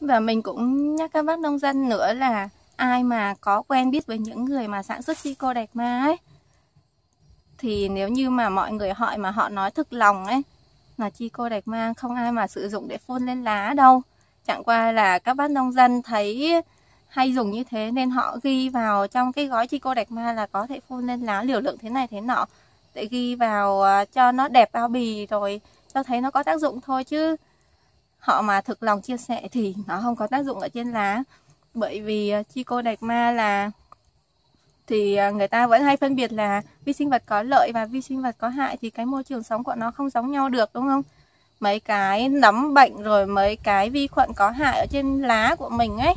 Và mình cũng nhắc các bác nông dân nữa là ai mà có quen biết với những người mà sản xuất chi cô Đẹp Ma ấy thì nếu như mà mọi người hỏi mà họ nói thực lòng ấy là chi cô đạch ma không ai mà sử dụng để phun lên lá đâu chẳng qua là các bác nông dân thấy hay dùng như thế nên họ ghi vào trong cái gói chi cô đạch ma là có thể phun lên lá liều lượng thế này thế nọ để ghi vào à, cho nó đẹp bao bì rồi cho thấy nó có tác dụng thôi chứ họ mà thực lòng chia sẻ thì nó không có tác dụng ở trên lá bởi vì ờ, chi cô đạch ma là thì ờ, người ta vẫn hay phân biệt là vi sinh vật có lợi và vi sinh vật có hại thì cái môi trường sống của nó không giống nhau được đúng không mấy cái nấm bệnh rồi mấy cái vi khuẩn có hại ở trên lá của mình ấy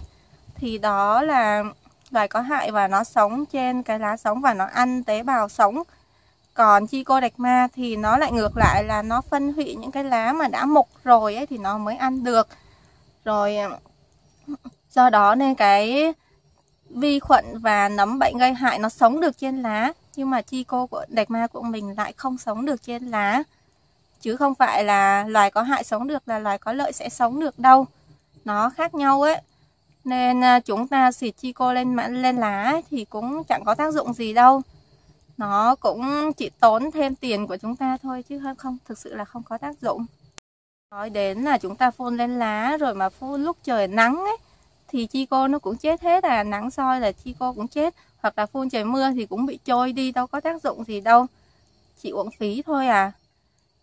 thì đó là loài có hại và nó sống trên cái lá sống và nó ăn tế bào sống còn đạch ma thì nó lại ngược lại là nó phân hủy những cái lá mà đã mục rồi ấy thì nó mới ăn được rồi do đó nên cái vi khuẩn và nấm bệnh gây hại nó sống được trên lá nhưng mà chi cô của đạch ma của mình lại không sống được trên lá chứ không phải là loài có hại sống được là loài có lợi sẽ sống được đâu nó khác nhau ấy nên à, chúng ta xịt chi cô lên lên lá ấy, thì cũng chẳng có tác dụng gì đâu nó cũng chỉ tốn thêm tiền của chúng ta thôi chứ không, thực sự là không có tác dụng nói đến là chúng ta phun lên lá rồi mà phun lúc trời nắng ấy thì chi cô nó cũng chết hết à nắng soi là chi cô cũng chết hoặc là phun trời mưa thì cũng bị trôi đi đâu có tác dụng gì đâu chỉ uổng phí thôi à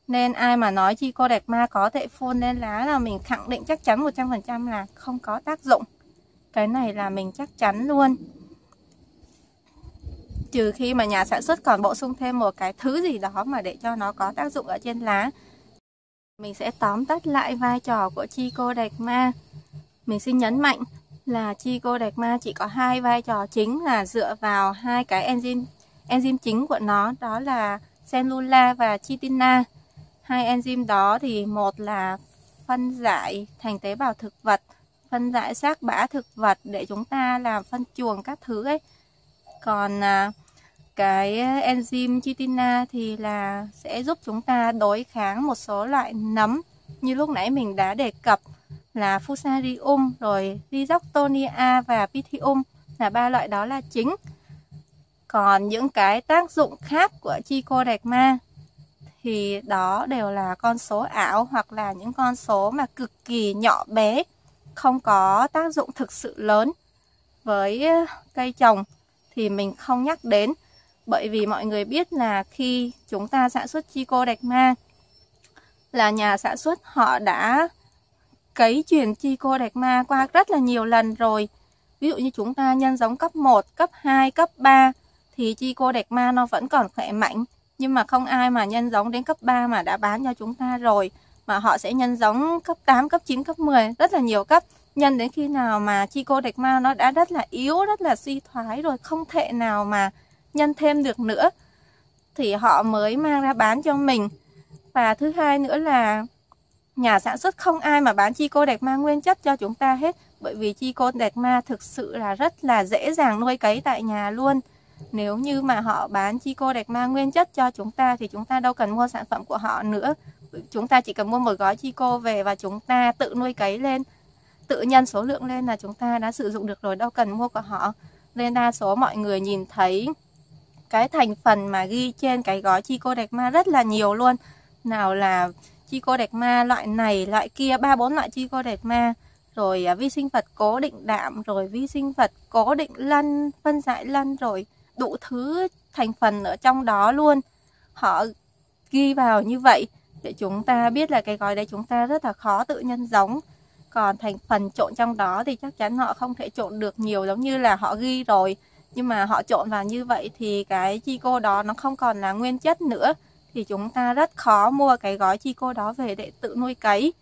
nên ai mà nói chi cô đẹp ma có thể phun lên lá là mình khẳng định chắc chắn 100% là không có tác dụng cái này là mình chắc chắn luôn trừ khi mà nhà sản xuất còn bổ sung thêm một cái thứ gì đó mà để cho nó có tác dụng ở trên lá. Mình sẽ tóm tắt lại vai trò của chi cô đẹp ma. Mình xin nhấn mạnh là chi cô đẹp ma chỉ có hai vai trò chính là dựa vào hai cái enzyme enzyme chính của nó đó là cellula và chitina. Hai enzyme đó thì một là phân giải thành tế bào thực vật, phân giải xác bã thực vật để chúng ta làm phân chuồng các thứ ấy còn à, cái enzyme chitina thì là sẽ giúp chúng ta đối kháng một số loại nấm như lúc nãy mình đã đề cập là fusarium rồi rhizoctonia và pythium là ba loại đó là chính còn những cái tác dụng khác của chicodecma thì đó đều là con số ảo hoặc là những con số mà cực kỳ nhỏ bé không có tác dụng thực sự lớn với à, cây trồng thì mình không nhắc đến bởi vì mọi người biết là khi chúng ta sản xuất Chico Đạch Ma là nhà sản xuất họ đã cấy truyền Chico Đạch Ma qua rất là nhiều lần rồi. Ví dụ như chúng ta nhân giống cấp 1, cấp 2, cấp 3 thì Chico Đạch Ma nó vẫn còn khỏe mạnh. Nhưng mà không ai mà nhân giống đến cấp 3 mà đã bán cho chúng ta rồi. Mà họ sẽ nhân giống cấp 8, cấp 9, cấp 10, rất là nhiều cấp nhân đến khi nào mà chi cô đạch ma nó đã rất là yếu rất là suy thoái rồi không thể nào mà nhân thêm được nữa thì họ mới mang ra bán cho mình và thứ hai nữa là nhà sản xuất không ai mà bán chi cô đẹp ma nguyên chất cho chúng ta hết bởi vì chi cô đẹp ma thực sự là rất là dễ dàng nuôi cấy tại nhà luôn nếu như mà họ bán chi cô đẹp ma nguyên chất cho chúng ta thì chúng ta đâu cần mua sản phẩm của họ nữa chúng ta chỉ cần mua một gói chi cô về và chúng ta tự nuôi cấy lên tự nhân số lượng lên là chúng ta đã sử dụng được rồi đâu cần mua của họ nên đa số mọi người nhìn thấy cái thành phần mà ghi trên cái gói Chico Đẹp Ma rất là nhiều luôn nào là Chico Đẹp Ma loại này loại kia ba bốn loại Chico Đẹp Ma rồi à, vi sinh vật cố định đạm rồi vi sinh vật cố định lân phân giải lân rồi đủ thứ thành phần ở trong đó luôn họ ghi vào như vậy để chúng ta biết là cái gói đấy chúng ta rất là khó tự nhân giống còn thành phần trộn trong đó thì chắc chắn họ không thể trộn được nhiều giống như là họ ghi rồi nhưng mà họ trộn vào như vậy thì cái chi cô đó nó không còn là nguyên chất nữa thì chúng ta rất khó mua cái gói chi cô đó về để tự nuôi cấy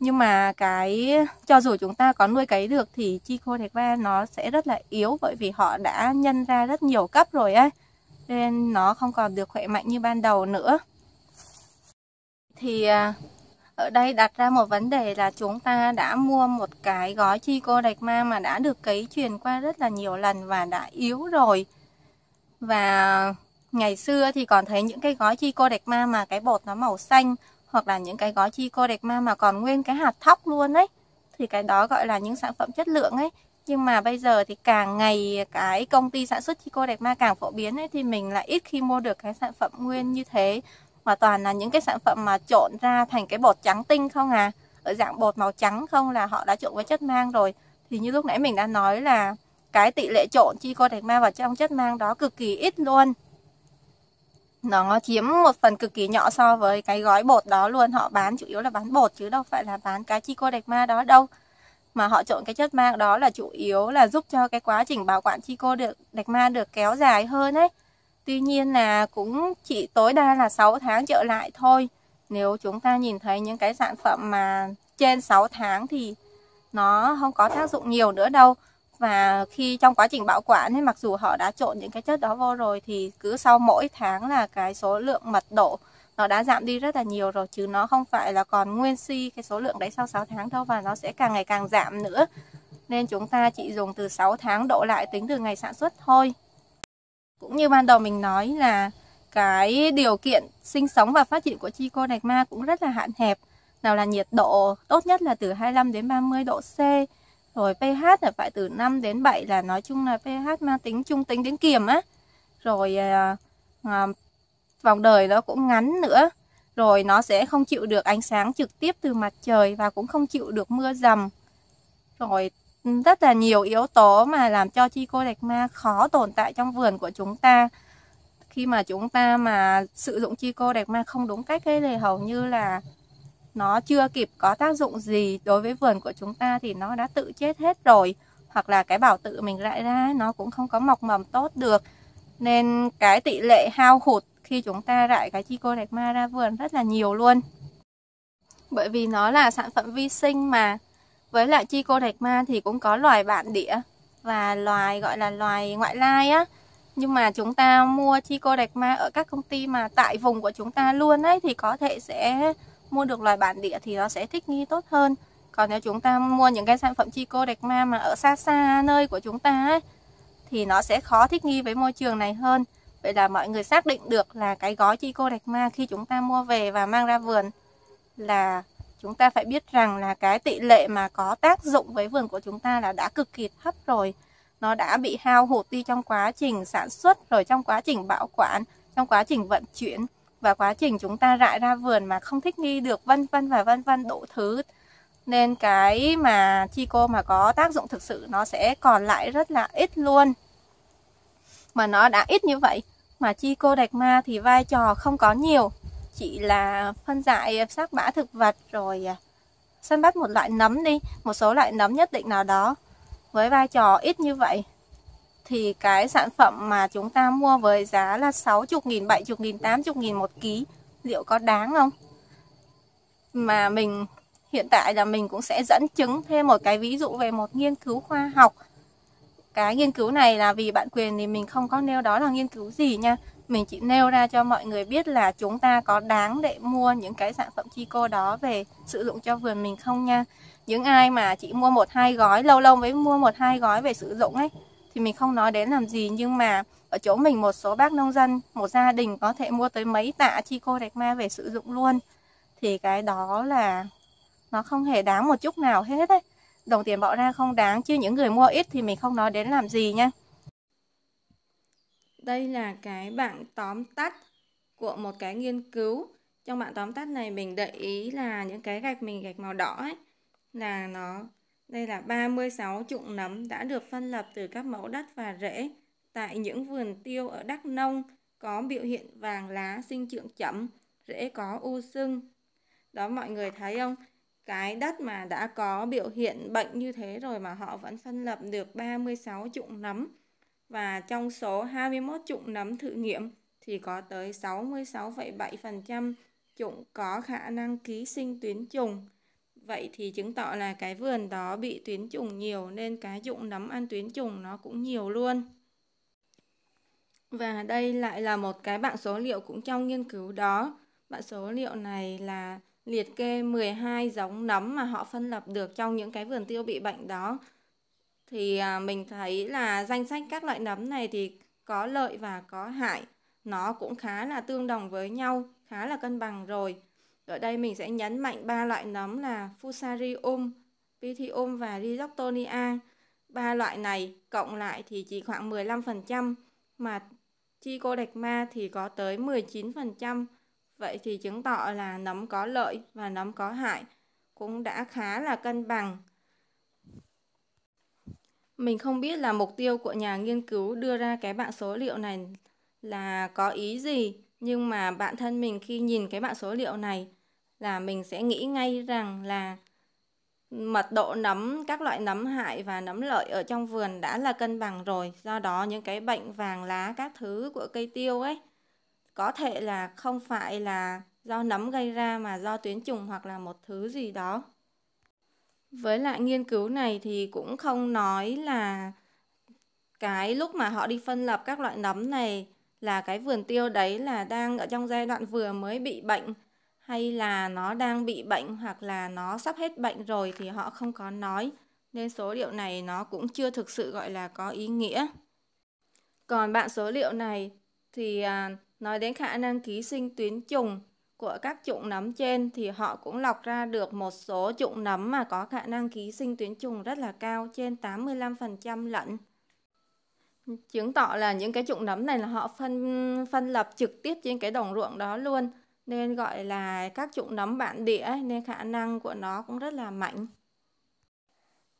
nhưng mà cái cho dù chúng ta có nuôi cấy được thì chi cô thạch ba nó sẽ rất là yếu bởi vì họ đã nhân ra rất nhiều cấp rồi ấy nên nó không còn được khỏe mạnh như ban đầu nữa thì à, ở đây đặt ra một vấn đề là chúng ta đã mua một cái gói chi cô đạch ma mà đã được cấy truyền qua rất là nhiều lần và đã yếu rồi và ngày xưa thì còn thấy những cái gói chi cô đạch ma mà cái bột nó màu xanh hoặc là những cái gói chi cô đạch ma mà còn nguyên cái hạt thóc luôn đấy thì cái đó gọi là những sản phẩm chất lượng ấy nhưng mà bây giờ thì càng ngày cái công ty sản xuất chi cô đẹp ma càng phổ biến ấy thì mình lại ít khi mua được cái sản phẩm nguyên như thế mà toàn là những cái sản phẩm mà trộn ra thành cái bột trắng tinh không à ở dạng bột màu trắng không là họ đã trộn với chất mang rồi thì như lúc nãy mình đã nói là cái tỷ lệ trộn chi cô thạch ma vào trong chất mang đó cực kỳ ít luôn nó chiếm một phần cực kỳ nhỏ so với cái gói bột đó luôn họ bán chủ yếu là bán bột chứ đâu phải là bán cái chi cô đạch ma đó đâu mà họ trộn cái chất mang đó là chủ yếu là giúp cho cái quá trình bảo quản chi cô được đạch ma được kéo dài hơn ấy Tuy nhiên là cũng chỉ tối đa là 6 tháng trở lại thôi. Nếu chúng ta nhìn thấy những cái sản phẩm mà trên 6 tháng thì nó không có tác dụng nhiều nữa đâu. Và khi trong quá trình bảo quản thì mặc dù họ đã trộn những cái chất đó vô rồi thì cứ sau mỗi tháng là cái số lượng mật độ nó đã giảm đi rất là nhiều rồi chứ nó không phải là còn nguyên si cái số lượng đấy sau 6 tháng đâu và nó sẽ càng ngày càng giảm nữa. Nên chúng ta chỉ dùng từ 6 tháng độ lại tính từ ngày sản xuất thôi. Cũng như ban đầu mình nói là cái điều kiện sinh sống và phát triển của ma cũng rất là hạn hẹp. Nào là nhiệt độ tốt nhất là từ 25 đến 30 độ C, rồi pH là phải từ 5 đến 7 là nói chung là pH mang tính trung tính đến kiềm á. Rồi à, à, vòng đời nó cũng ngắn nữa. Rồi nó sẽ không chịu được ánh sáng trực tiếp từ mặt trời và cũng không chịu được mưa dầm. Rồi rất là nhiều yếu tố mà làm cho chi cô lệch ma khó tồn tại trong vườn của chúng ta khi mà chúng ta mà sử dụng chi cô đẹp ma không đúng cách ấy thì hầu như là nó chưa kịp có tác dụng gì đối với vườn của chúng ta thì nó đã tự chết hết rồi hoặc là cái bảo tự mình lại ra nó cũng không có mọc mầm tốt được nên cái tỷ lệ hao hụt khi chúng ta rải cái chi cô đẹp ma ra vườn rất là nhiều luôn bởi vì nó là sản phẩm vi sinh mà với lại chi cô Đạch Ma thì cũng có loài bản địa và loài gọi là loài ngoại lai á nhưng mà chúng ta mua chi cô Đạch Ma ở các công ty mà tại vùng của chúng ta luôn ấy thì có thể sẽ mua được loài bản địa thì nó sẽ thích nghi tốt hơn còn nếu chúng ta mua những cái sản phẩm chi cô Đạch Ma mà ở xa xa nơi của chúng ta ấy, thì nó sẽ khó thích nghi với môi trường này hơn Vậy là mọi người xác định được là cái gói chi cô Đạch Ma khi chúng ta mua về và mang ra vườn là chúng ta phải biết rằng là cái tỷ lệ mà có tác dụng với vườn của chúng ta là đã cực kỳ thấp rồi nó đã bị hao hụt đi trong quá trình sản xuất rồi trong quá trình bảo quản trong quá trình vận chuyển và quá trình chúng ta rải ra vườn mà không thích nghi được vân vân và vân vân đủ thứ nên cái mà chi cô mà có tác dụng thực sự nó sẽ còn lại rất là ít luôn mà nó đã ít như vậy mà chi cô đạch ma thì vai trò không có nhiều chỉ là phân giải xác bã thực vật rồi à, săn bắt một loại nấm đi một số loại nấm nhất định nào đó với vai trò ít như vậy thì cái sản phẩm mà chúng ta mua với giá là 60.000, 70.000, 80.000 một ký liệu có đáng không? Mà mình hiện tại là mình cũng sẽ dẫn chứng thêm một cái ví dụ về một nghiên cứu khoa học cái nghiên cứu này là vì bản quyền thì mình không có nêu đó là nghiên cứu gì nha mình chỉ nêu ra cho mọi người biết là chúng ta có đáng để mua những cái sản phẩm Chico đó về sử dụng cho vườn mình không nha những ai mà chỉ mua một hai gói lâu lâu mới mua một hai gói về sử dụng ấy thì mình không nói đến làm gì nhưng mà ở chỗ mình một số bác nông dân một gia đình có thể mua tới mấy tạ Chico Rạch Ma về sử dụng luôn thì cái đó là nó không hề đáng một chút nào hết ấy đồng tiền bỏ ra không đáng chứ những người mua ít thì mình không nói đến làm gì nha đây là cái bảng tóm tắt của một cái nghiên cứu trong bảng tóm tắt này mình để ý là những cái gạch mình gạch màu đỏ ấy là nó đây là 36 chủng nấm đã được phân lập từ các mẫu đất và rễ tại những vườn tiêu ở Đắk Nông có biểu hiện vàng lá sinh trưởng chậm, rễ có u sưng. Đó mọi người thấy không? Cái đất mà đã có biểu hiện bệnh như thế rồi mà họ vẫn phân lập được 36 chủng nấm và trong số 21 chủng nấm thử nghiệm thì có tới 66,7% chủng có khả năng ký sinh tuyến trùng. Vậy thì chứng tỏ là cái vườn đó bị tuyến trùng nhiều nên cái dụng nấm ăn tuyến trùng nó cũng nhiều luôn. Và đây lại là một cái bảng số liệu cũng trong nghiên cứu đó. Bảng số liệu này là liệt kê 12 giống nấm mà họ phân lập được trong những cái vườn tiêu bị bệnh đó thì à, mình thấy là danh sách các loại nấm này thì có lợi và có hại nó cũng khá là tương đồng với nhau khá là cân bằng rồi ở đây mình sẽ nhấn mạnh ba loại nấm là fusarium pythium và rhizoctonia ba loại này cộng lại thì chỉ khoảng 15% mà Chicodecma thì có tới 19%. Vậy thì chứng tỏ là nấm có lợi và nấm có hại cũng đã khá là cân bằng mình không biết là mục tiêu của nhà nghiên cứu đưa ra cái bảng số liệu này là có ý gì, nhưng mà bản thân mình khi nhìn cái bảng số liệu này là mình sẽ nghĩ ngay rằng là mật độ nấm, các loại nấm hại và nấm lợi ở trong vườn đã là cân bằng rồi. Do đó những cái bệnh vàng lá các thứ của cây tiêu ấy có thể là không phải là do nấm gây ra mà do tuyến trùng hoặc là một thứ gì đó với lại nghiên cứu này thì cũng không nói là cái lúc mà họ đi phân lập các loại nấm này là cái vườn tiêu đấy là đang ở trong giai đoạn vừa mới bị bệnh hay là nó đang bị bệnh hoặc là nó sắp hết bệnh rồi thì họ không có nói nên số liệu này nó cũng chưa thực sự gọi là có ý nghĩa. Còn bạn số liệu này thì à, nói đến khả năng ký sinh tuyến trùng của các chủng nấm trên thì họ cũng lọc ra được một số chủng nấm mà có khả năng ký sinh tuyến trùng rất là cao trên 85% lận. Chứng tỏ là những cái chủng nấm này là họ phân phân lập trực tiếp trên cái đồng ruộng đó luôn nên gọi là các chủng nấm bản địa nên khả năng của nó cũng rất là mạnh.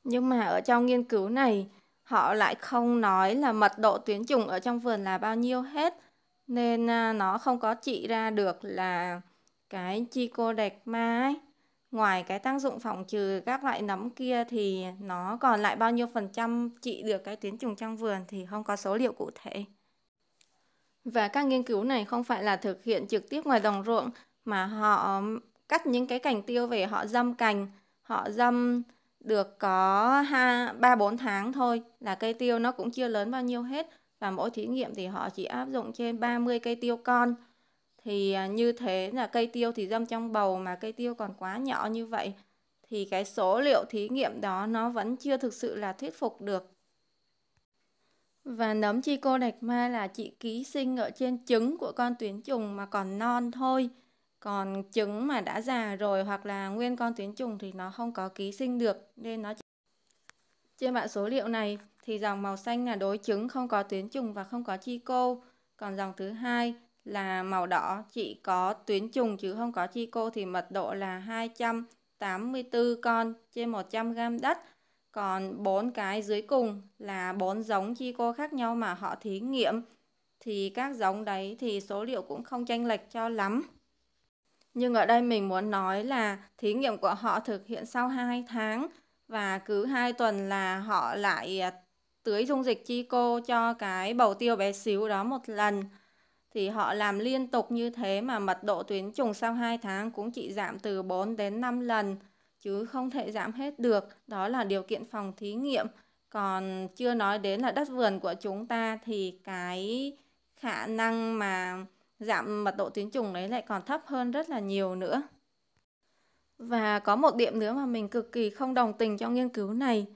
Nhưng mà ở trong nghiên cứu này họ lại không nói là mật độ tuyến trùng ở trong vườn là bao nhiêu hết nên à, nó không có trị ra được là cái Chicodecma ấy ngoài cái tác dụng phòng trừ các loại nấm kia thì nó còn lại bao nhiêu phần trăm trị được cái tuyến trùng trong vườn thì không có số liệu cụ thể. Và các nghiên cứu này không phải là thực hiện trực tiếp ngoài đồng ruộng mà họ cắt những cái cành tiêu về họ dâm cành, họ dâm được có ba bốn tháng thôi là cây tiêu nó cũng chưa lớn bao nhiêu hết và mỗi thí nghiệm thì họ chỉ áp dụng trên 30 cây tiêu con thì à, như thế là cây tiêu thì dâm trong bầu mà cây tiêu còn quá nhỏ như vậy thì cái số liệu thí nghiệm đó nó vẫn chưa thực sự là thuyết phục được. Và nấm chi cô đạch ma là chị ký sinh ở trên trứng của con tuyến trùng mà còn non thôi. Còn trứng mà đã già rồi hoặc là nguyên con tuyến trùng thì nó không có ký sinh được nên nó chỉ... Trên bảng số liệu này thì dòng màu xanh là đối chứng không có tuyến trùng và không có chi cô. Còn dòng thứ hai là màu đỏ chỉ có tuyến trùng chứ không có chi cô thì mật độ là 284 con trên 100 g đất còn bốn cái dưới cùng là bốn giống chi cô khác nhau mà họ thí nghiệm thì các giống đấy thì số liệu cũng không chênh lệch cho lắm nhưng ở đây mình muốn nói là thí nghiệm của họ thực hiện sau 2 tháng và cứ 2 tuần là họ lại à, tưới dung dịch chi cô cho cái bầu tiêu bé xíu đó một lần thì họ làm liên tục như thế mà mật độ tuyến trùng sau 2 tháng cũng chỉ giảm từ 4 đến 5 lần chứ không thể giảm hết được. Đó là điều kiện phòng thí nghiệm. Còn chưa nói đến là đất vườn của chúng ta thì cái khả năng mà giảm mật độ tuyến trùng đấy lại còn thấp hơn rất là nhiều nữa. Và có một điểm nữa mà mình cực kỳ không đồng tình trong nghiên cứu này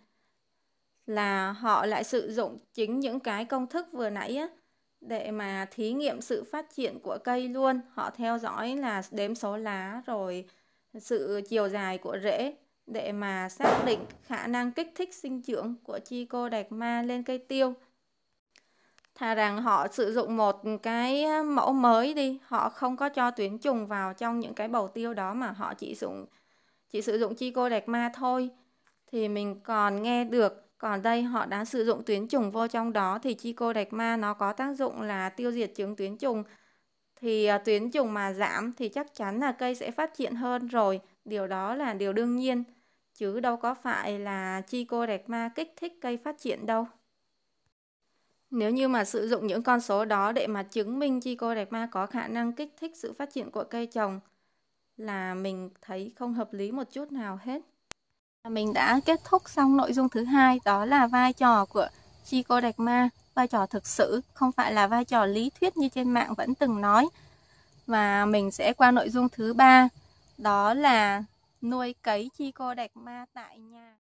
là họ lại sử dụng chính những cái công thức vừa nãy á, để mà thí nghiệm sự phát triển của cây luôn. Họ theo dõi là đếm số lá rồi sự chiều dài của rễ để mà xác định khả năng kích thích sinh trưởng của chi cô đẹp ma lên cây tiêu. Thà rằng họ sử dụng một cái mẫu mới đi, họ không có cho tuyến trùng vào trong những cái bầu tiêu đó mà họ chỉ dùng chỉ sử dụng chi cô đẹp ma thôi thì mình còn nghe được còn đây họ đã sử dụng tuyến trùng vô trong đó thì chi cô Đạch Ma nó có tác dụng là tiêu diệt trứng tuyến trùng. Thì à, tuyến trùng mà giảm thì chắc chắn là cây sẽ phát triển hơn rồi. Điều đó là điều đương nhiên. Chứ đâu có phải là chi cô Đạch Ma kích thích cây phát triển đâu. Nếu như mà sử dụng những con số đó để mà chứng minh chi cô Đạch Ma có khả năng kích thích sự phát triển của cây trồng là mình thấy không hợp lý một chút nào hết. Mình đã kết thúc xong nội dung thứ hai đó là vai trò của Chico Đạch Ma, vai trò thực sự, không phải là vai trò lý thuyết như trên mạng vẫn từng nói. Và mình sẽ qua nội dung thứ ba đó là nuôi cấy Chico Đạch Ma tại nhà.